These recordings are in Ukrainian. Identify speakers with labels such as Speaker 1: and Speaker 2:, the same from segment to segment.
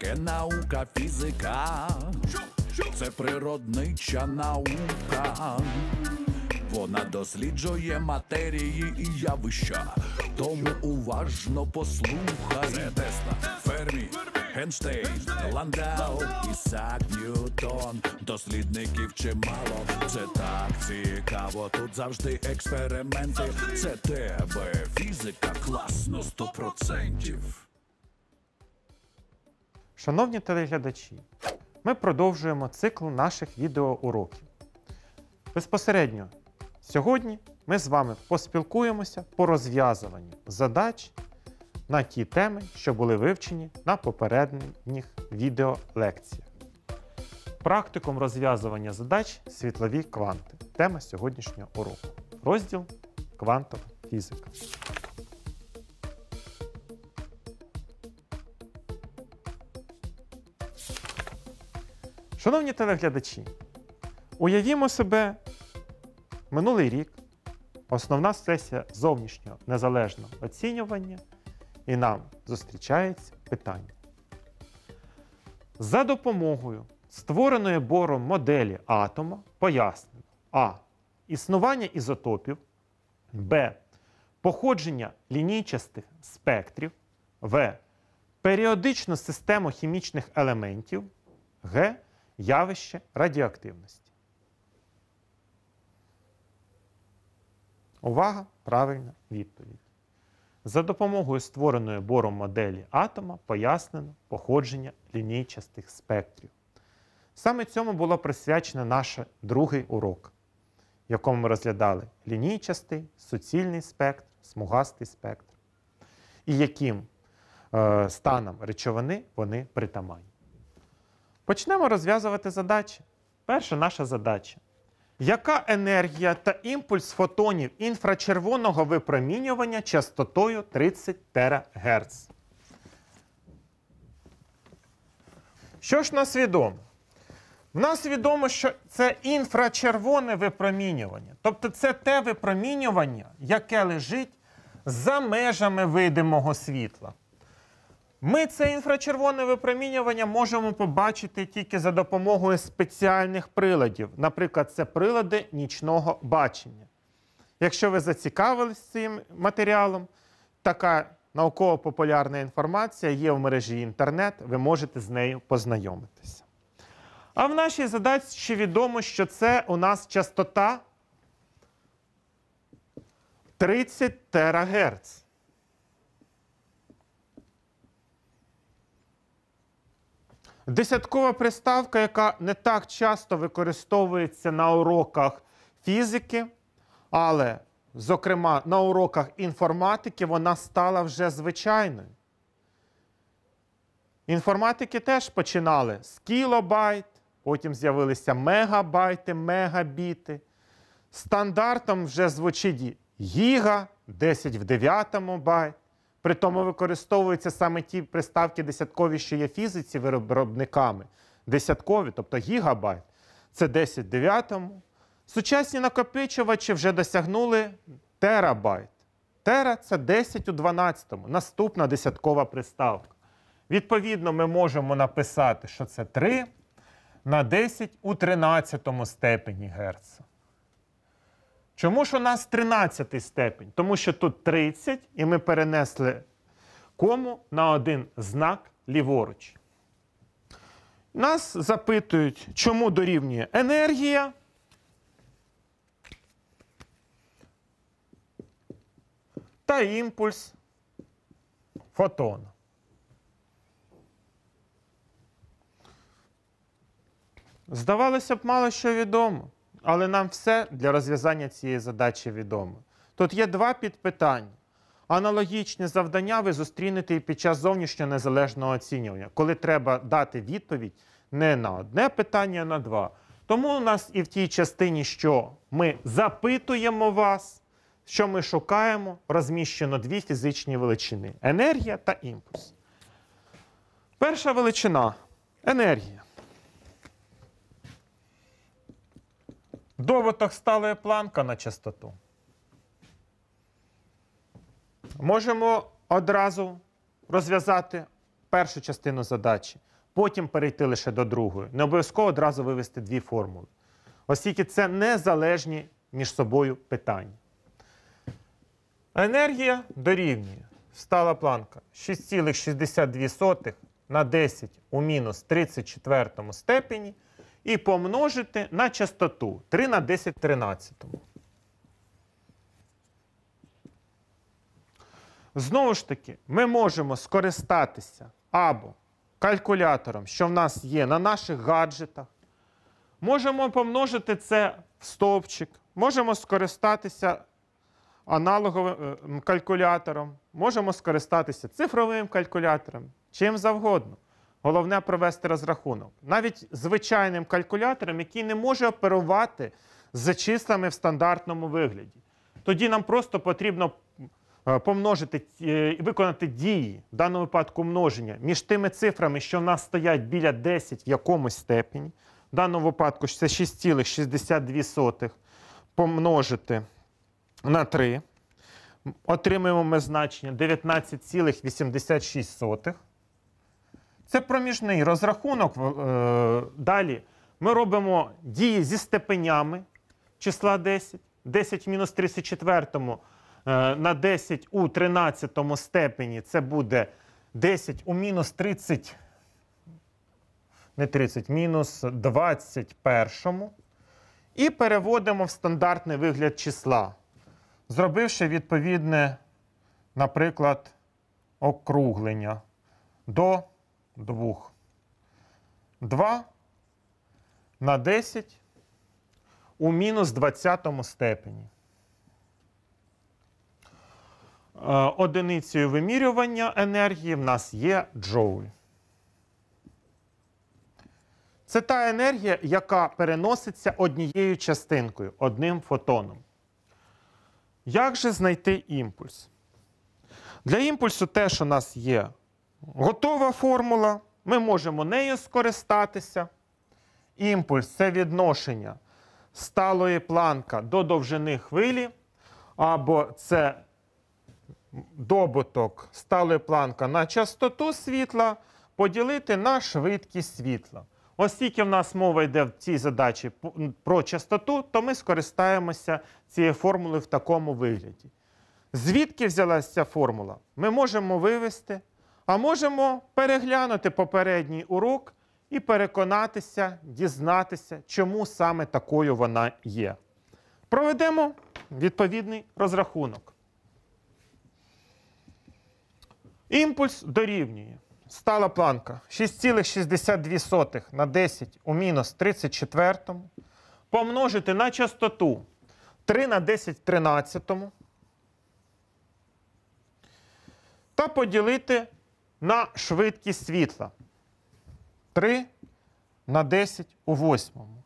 Speaker 1: таке наука фізика, це природнича наука, вона досліджує матерії і явища, тому уважно послухай Це Тесла, Фермі, Генштейн, Ландау, Ісак Ньютон. Дослідників чимало, це так цікаво. Тут завжди експерименти. Це тебе, фізика, класно сто процентів. Шановні телеглядачі, ми продовжуємо цикл наших відеоуроків. Безпосередньо сьогодні ми з вами поспілкуємося по розв'язуванню задач на ті теми, що були вивчені на попередніх відеолекціях. Практикум розв'язування задач світлові кванти. Тема сьогоднішнього уроку. Розділ квантова фізика. Шановні телеглядачі, уявімо себе минулий рік, основна сесія зовнішнього незалежного оцінювання, і нам зустрічається питання. За допомогою створеної бором моделі атома пояснено а. Існування ізотопів, б. Походження лінійчастих спектрів, в. Періодичну систему хімічних елементів, г явище радіоактивності. Увага! Правильна відповідь. За допомогою створеної бором моделі атома пояснено походження лінійчастих спектрів. Саме цьому було присвячено наш другий урок, в якому ми розглядали лінійчастий, суцільний спектр, смугастий спектр, і яким е, станом речовини вони притаманні. Почнемо розв'язувати задачі. Перша наша задача. Яка енергія та імпульс фотонів інфрачервоного випромінювання частотою 30 ТГц? Що ж нас відомо? В нас відомо, що це інфрачервоне випромінювання. Тобто це те випромінювання, яке лежить за межами видимого світла. Ми це інфрачервоне випромінювання можемо побачити тільки за допомогою спеціальних приладів. Наприклад, це прилади нічного бачення. Якщо ви зацікавились цим матеріалом, така науково-популярна інформація є в мережі інтернет, ви можете з нею познайомитися. А в нашій задачі відомо, що це у нас частота 30 терагерц. Десяткова приставка, яка не так часто використовується на уроках фізики, але, зокрема, на уроках інформатики вона стала вже звичайною. Інформатики теж починали з кілобайт, потім з'явилися мегабайти, мегабіти. Стандартом вже звучить гіга 10 в 9 байт. При тому використовуються саме ті приставки десяткові, що є фізиці виробниками. Десяткові, тобто гігабайт. Це 10 дев'ятому. Сучасні накопичувачі вже досягнули терабайт. Тера це 10 у 12. Наступна десяткова приставка. Відповідно, ми можемо написати, що це 3 на 10 у 13 степені Герца. Чому ж у нас 13 степень? Тому що тут 30, і ми перенесли кому на один знак ліворуч. Нас запитують, чому дорівнює енергія. Та імпульс фотона. Здавалося б, мало що відомо. Але нам все для розв'язання цієї задачі відомо. Тут є два підпитання. Аналогічні завдання ви зустрінете і під час зовнішнього незалежного оцінювання, коли треба дати відповідь не на одне питання, а на два. Тому у нас і в тій частині, що ми запитуємо вас, що ми шукаємо, розміщено дві фізичні величини енергія та імпульс. Перша величина енергія. Довиток сталої планка на частоту. Можемо одразу розв'язати першу частину задачі, потім перейти лише до другої. Не обов'язково одразу вивести дві формули. Оскільки це незалежні між собою питання. Енергія дорівнює стала планка 6,62 на 10 у мінус 34 степені і помножити на частоту 3 на 10 13. Знову ж таки, ми можемо скористатися або калькулятором, що в нас є на наших гаджетах. Можемо помножити це в стовпчик, можемо скористатися аналоговим е, калькулятором, можемо скористатися цифровим калькулятором, чим завгодно. Головне провести розрахунок. Навіть звичайним калькулятором, який не може оперувати за числами в стандартному вигляді. Тоді нам просто потрібно е, помножити е, і виконати дії, в даному випадку множення, між тими цифрами, що в нас стоять біля 10 в якомусь степені. В даному випадку це 6,62 помножити на 3. Отримуємо ми значення 19,86. Це проміжний розрахунок. Е, далі ми робимо дії зі степенями числа 10, 10 мінус 34 е, на 10 у 13 степені це буде 10 у мінус 30, не 30, мінус 21. І переводимо в стандартний вигляд числа, зробивши відповідне, наприклад, округлення до. 2. 2 на 10 у мінус 20 степені. Е, одиницею вимірювання енергії в нас є джоуль. Це та енергія, яка переноситься однією частинкою, одним фотоном. Як же знайти імпульс? Для імпульсу теж у нас є готова формула, ми можемо нею скористатися. Імпульс це відношення сталої планка до довжини хвилі, або це добуток сталої планка на частоту світла поділити на швидкість світла. Оскільки в нас мова йде в цій задачі про частоту, то ми скористаємося цією формулою в такому вигляді. Звідки взялася ця формула? Ми можемо вивести. А можемо переглянути попередній урок і переконатися, дізнатися, чому саме такою вона є. Проведемо відповідний розрахунок. Імпульс дорівнює. Стала планка 6,62 на 10 у мінус 34 помножити на частоту 3 на 10 в 13 та поділити на швидкість світла. 3 на 10 у восьмому.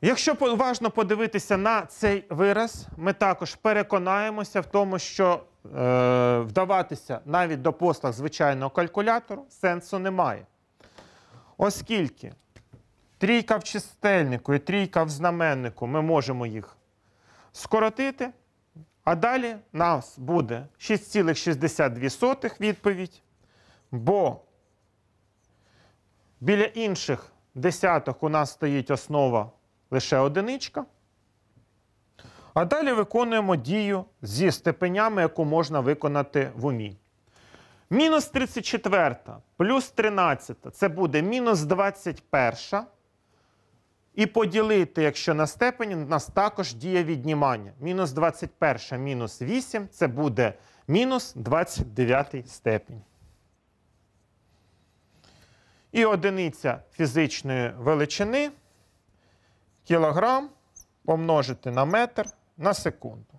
Speaker 1: Якщо уважно подивитися на цей вираз, ми також переконаємося в тому, що е, вдаватися навіть до послуг звичайного калькулятору сенсу немає. Оскільки трійка в чистельнику і трійка в знаменнику ми можемо їх скоротити. А далі нас буде 6,62 відповідь, бо біля інших десяток у нас стоїть основа лише одиничка. А далі виконуємо дію зі степенями, яку можна виконати в умі. Мінус 34 плюс 13 це буде мінус 21. І поділити, якщо на степені, у нас також діє віднімання. Мінус 21 мінус 8 це буде мінус 29 степень. І одиниця фізичної величини кілограм помножити на метр на секунду.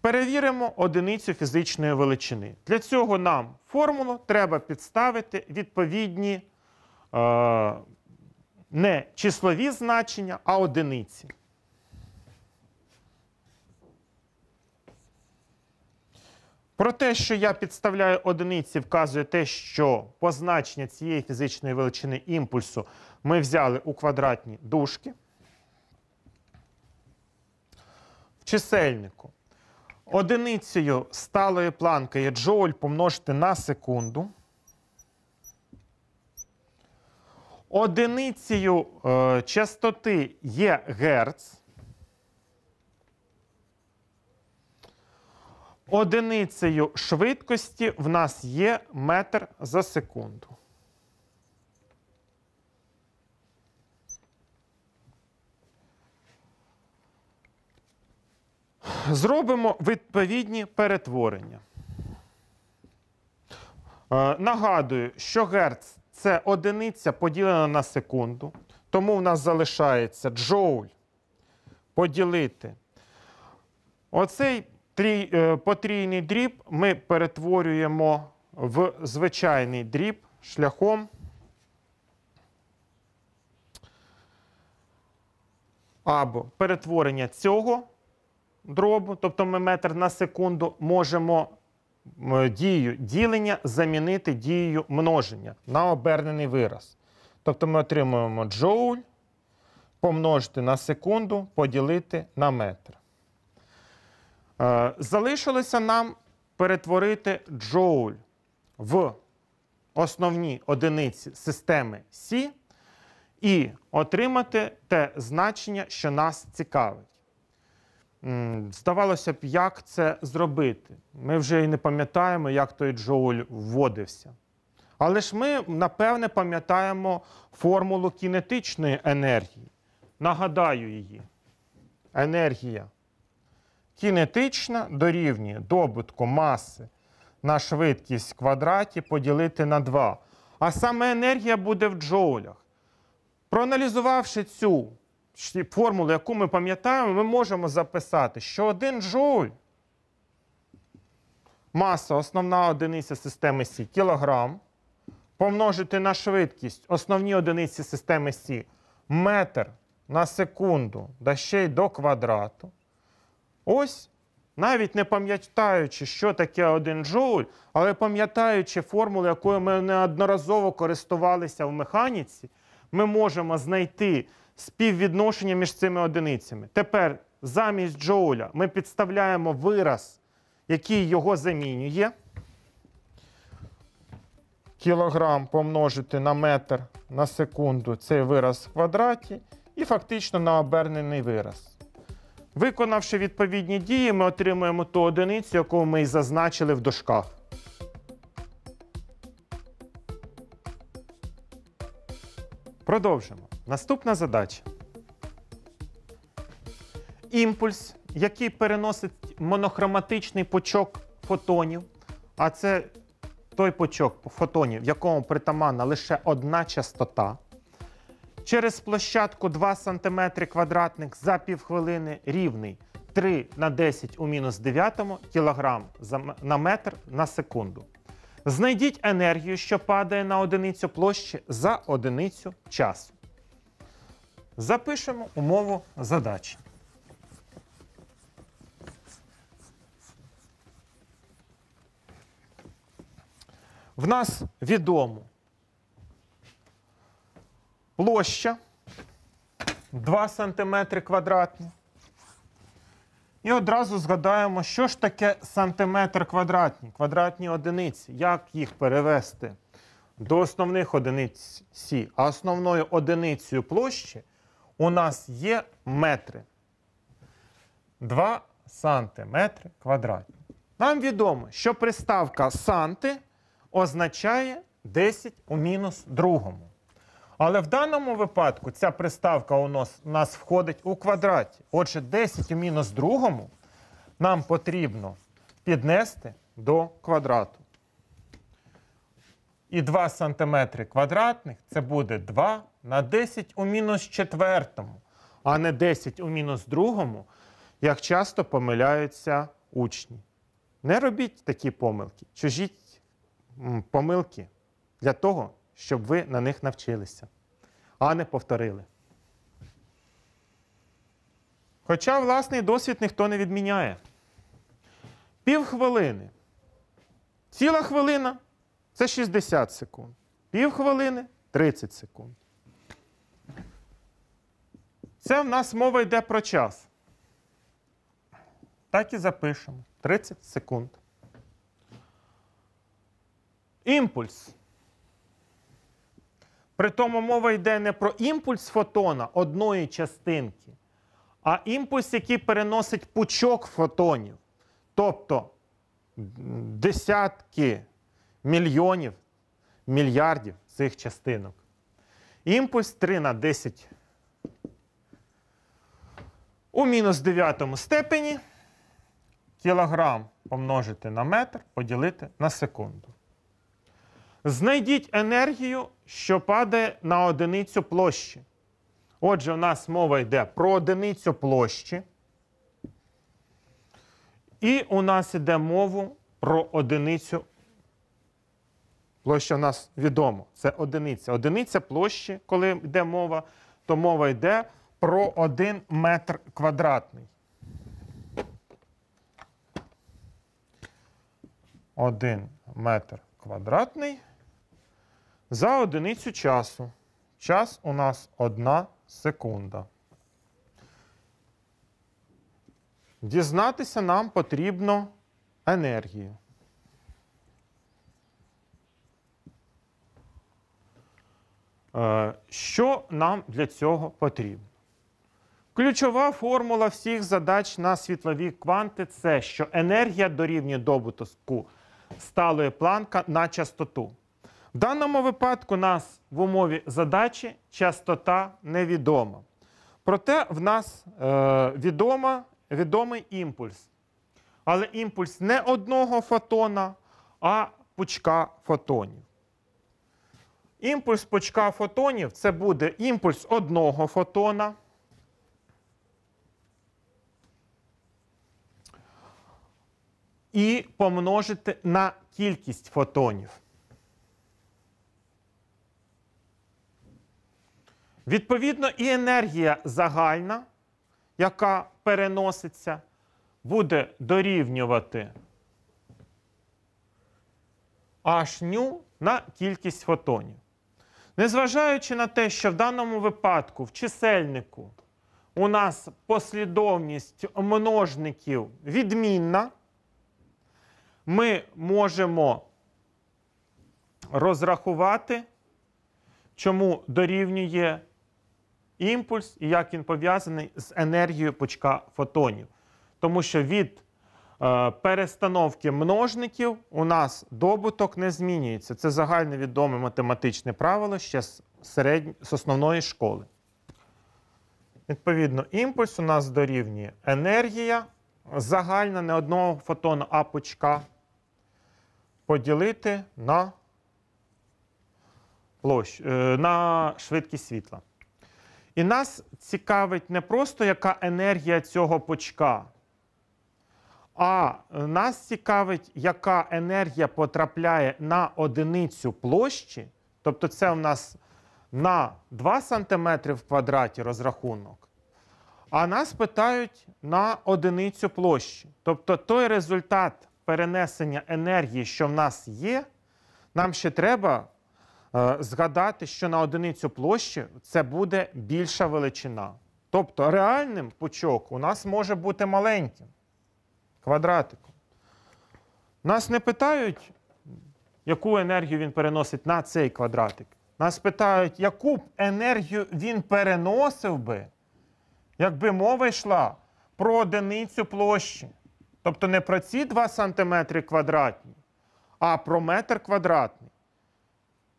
Speaker 1: Перевіримо одиницю фізичної величини. Для цього нам формулу треба підставити відповідні. Е не числові значення, а одиниці. Про те, що я підставляю одиниці, вказує те, що позначення цієї фізичної величини імпульсу ми взяли у квадратні дужки. В чисельнику одиницею сталої планки є джоуль помножити на секунду. Одиницею е, частоти є герц. Одиницею швидкості в нас є метр за секунду. Зробимо відповідні перетворення. Е, нагадую, що герц це одиниця поділена на секунду. Тому в нас залишається джоуль поділити. Оцей е, потрійний дріб ми перетворюємо в звичайний дріб шляхом. Або перетворення цього дробу, тобто ми метр на секунду, можемо Е, дію ділення замінити дією множення на обернений вираз. Тобто ми отримуємо джоуль помножити на секунду, поділити на метр. Е, залишилося нам перетворити джоуль в основні одиниці системи Сі і отримати те значення, що нас цікавить. Здавалося б, як це зробити. Ми вже і не пам'ятаємо, як той джоуль вводився. Але ж ми, напевне, пам'ятаємо формулу кінетичної енергії. Нагадаю її. Енергія кінетична дорівнює добутку маси на швидкість в квадраті поділити на 2. А саме енергія буде в джоулях. Проаналізувавши цю формулу, яку ми пам'ятаємо, ми можемо записати, що один джоуль маса основна одиниця системи Сі кілограм, помножити на швидкість основні одиниці системи Сі метр на секунду, да ще й до квадрату. Ось, навіть не пам'ятаючи, що таке один джоуль, але пам'ятаючи формулу, якою ми неодноразово користувалися в механіці, ми можемо знайти співвідношення між цими одиницями. Тепер замість джоуля ми підставляємо вираз, який його замінює. Кілограм помножити на метр на секунду цей вираз в квадраті, і фактично на обернений вираз. Виконавши відповідні дії, ми отримуємо ту одиницю, яку ми і зазначили в дошках. Продовжимо. Наступна задача. Імпульс, який переносить монохроматичний пучок фотонів, а це той пучок фотонів, в якому притаманна лише одна частота. Через площадку 2 см квадратних за півхвилини рівний 3 на 10 у мінус 9 кг на метр на секунду. Знайдіть енергію, що падає на одиницю площі за одиницю часу. Запишемо умову задачі. В нас відомо площа 2 см квадратні. І одразу згадаємо, що ж таке сантиметр квадратні, квадратні одиниці, як їх перевести до основних одиниць Сі. А основною одиницею площі у нас є метри. 2 сантиметри квадратні. Нам відомо, що приставка санти означає 10 у мінус другому. Але в даному випадку ця приставка у нас, у нас входить у квадраті. Отже, 10 у мінус другому нам потрібно піднести до квадрату. І 2 сантиметри квадратних це буде 2 на 10 у мінус четвертому, а не 10 у мінус другому, як часто помиляються учні. Не робіть такі помилки. Чужіть помилки для того, щоб ви на них навчилися, а не повторили. Хоча власний досвід ніхто не відміняє. Пів хвилини. Ціла хвилина це 60 секунд. Пів хвилини 30 секунд. Це в нас мова йде про час. Так і запишемо. 30 секунд. Імпульс. Притому мова йде не про імпульс фотона одної частинки, а імпульс, який переносить пучок фотонів. Тобто десятки мільйонів мільярдів цих частинок. Імпульс 3 на 10. У мінус дев'ятому степені кілограм помножити на метр поділити на секунду. Знайдіть енергію, що падає на одиницю площі. Отже, у нас мова йде про одиницю площі. І у нас йде мова про одиницю. Площа у нас відомо. Це одиниця. Одиниця площі, коли йде мова, то мова йде про 1 метр квадратний. 1 метр квадратний за одиницю часу. Час у нас 1 секунда. Дізнатися нам потрібно енергію. Е, що нам для цього потрібно? Ключова формула всіх задач на світлові кванти це що енергія дорівнює добутку сталої планка на частоту. В даному випадку нас в умові задачі частота невідома. Проте в нас е, відома, відомий імпульс. Але імпульс не одного фотона, а пучка фотонів. Імпульс пучка фотонів це буде імпульс одного фотона. і помножити на кількість фотонів. Відповідно, і енергія загальна, яка переноситься, буде дорівнювати Hν на кількість фотонів. Незважаючи на те, що в даному випадку в чисельнику у нас послідовність множників відмінна ми можемо розрахувати, чому дорівнює імпульс і як він пов'язаний з енергією пучка фотонів. Тому що від е, Перестановки множників у нас добуток не змінюється. Це загальновідоме математичне правило ще з, середнь... з основної школи. Відповідно, імпульс у нас дорівнює енергія загальна не одного фотона а пучка поділити на площ, е, на швидкість світла. І нас цікавить не просто яка енергія цього пучка, а нас цікавить, яка енергія потрапляє на одиницю площі. Тобто, це у нас на 2 см в квадраті розрахунок. А нас питають на одиницю площі. Тобто той результат перенесення енергії, що в нас є, нам ще треба е, згадати, що на одиницю площі це буде більша величина. Тобто реальним пучок у нас може бути маленьким квадратиком. Нас не питають, яку енергію він переносить на цей квадратик. Нас питають, яку б енергію він переносив би, якби мова йшла про одиницю площі. Тобто не про ці 2 сантиметри квадратні, а про метр квадратний.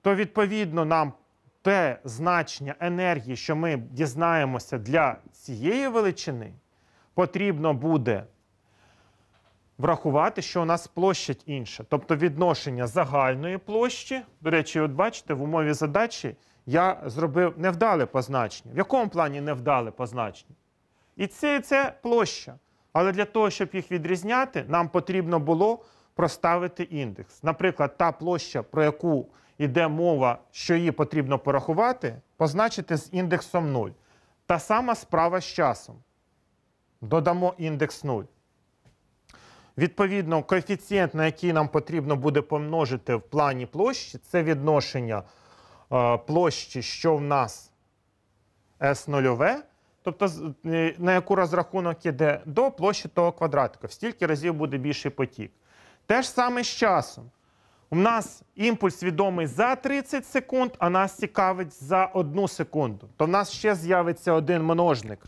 Speaker 1: То, відповідно, нам те значення енергії, що ми дізнаємося для цієї величини, потрібно буде врахувати, що у нас площа інша. Тобто відношення загальної площі. До речі, от бачите, в умові задачі я зробив невдале позначення. В якому плані невдале позначення? І це, і це площа. Але для того, щоб їх відрізняти, нам потрібно було проставити індекс. Наприклад, та площа, про яку йде мова, що її потрібно порахувати, позначити з індексом 0. Та сама справа з часом. Додамо індекс 0. Відповідно, коефіцієнт, на який нам потрібно буде помножити в плані площі, це відношення е, площі, що в нас S0 Тобто, е, на яку розрахунок іде до площі того квадратика, в стільки разів буде більший потік. Те ж саме з часом. У нас імпульс відомий за 30 секунд, а нас цікавить за одну секунду. То в нас ще з'явиться один множник,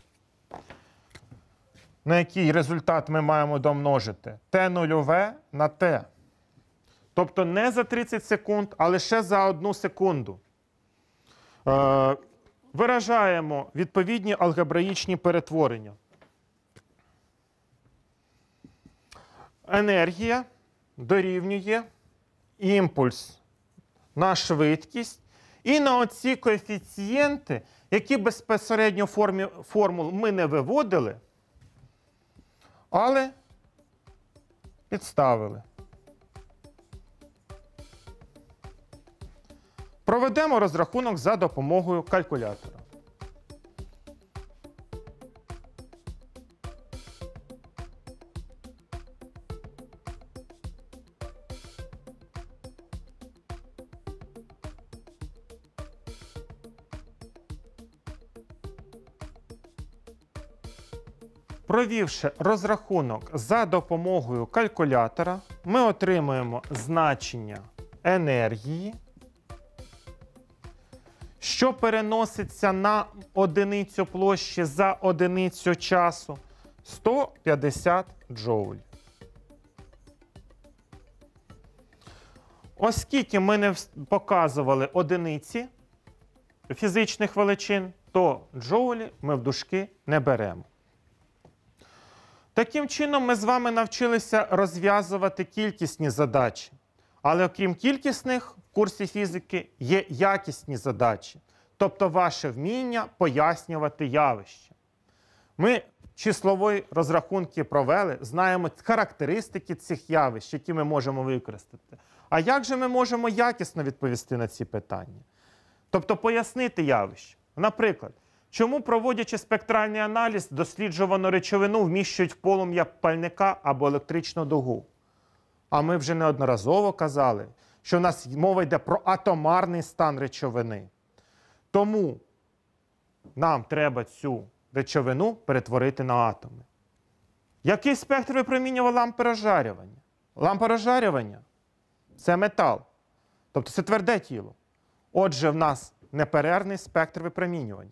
Speaker 1: на який результат ми маємо домножити т 0 на Т. Тобто не за 30 секунд, а лише за одну секунду. Е, виражаємо відповідні алгебраїчні перетворення. Енергія дорівнює імпульс на швидкість. І на оці коефіцієнти, які безпосередньо формі, формул ми не виводили, але підставили. Проведемо розрахунок за допомогою калькулятора. Провівши розрахунок за допомогою калькулятора, ми отримуємо значення енергії що переноситься на одиницю площі за одиницю часу 150 джоуль. Оскільки ми не показували одиниці фізичних величин, то джоулі ми в дужки не беремо. Таким чином, ми з вами навчилися розв'язувати кількісні задачі. Але окрім кількісних, в курсі фізики є якісні задачі тобто ваше вміння пояснювати явище. Ми числової розрахунки провели, знаємо характеристики цих явищ, які ми можемо використати. А як же ми можемо якісно відповісти на ці питання? Тобто пояснити явище. Наприклад, чому, проводячи спектральний аналіз, досліджувану речовину вміщують в полум'я пальника або електричну дугу? А ми вже неодноразово казали, що в нас мова йде про атомарний стан речовини. Тому нам треба цю речовину перетворити на атоми. Який спектр випромінювання лампи розжарювання? Лампа розжарювання це метал. Тобто це тверде тіло. Отже, в нас неперервний спектр випромінювання.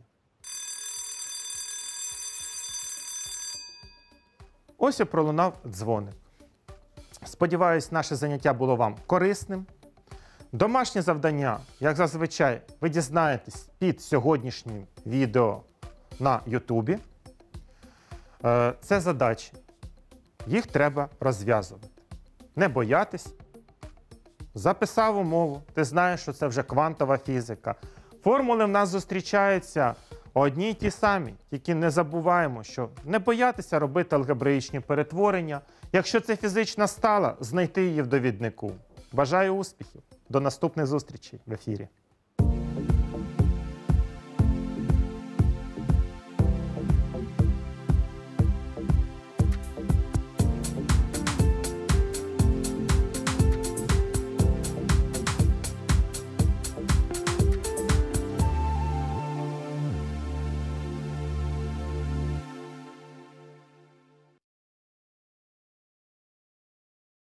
Speaker 1: Ось і пролунав дзвоник. Сподіваюсь, наше заняття було вам корисним. Домашнє завдання, як зазвичай, ви дізнаєтесь під сьогоднішнім відео на Ютубі. Е, це задачі. Їх треба розв'язувати. Не боятись. Записав умову. Ти знаєш, що це вже квантова фізика. Формули в нас зустрічаються одні й ті самі, тільки не забуваємо, що не боятися робити алгебраїчні перетворення. Якщо це фізична стала, знайти її в довіднику. Бажаю успіхів! До наступних зустрічей в ефірі.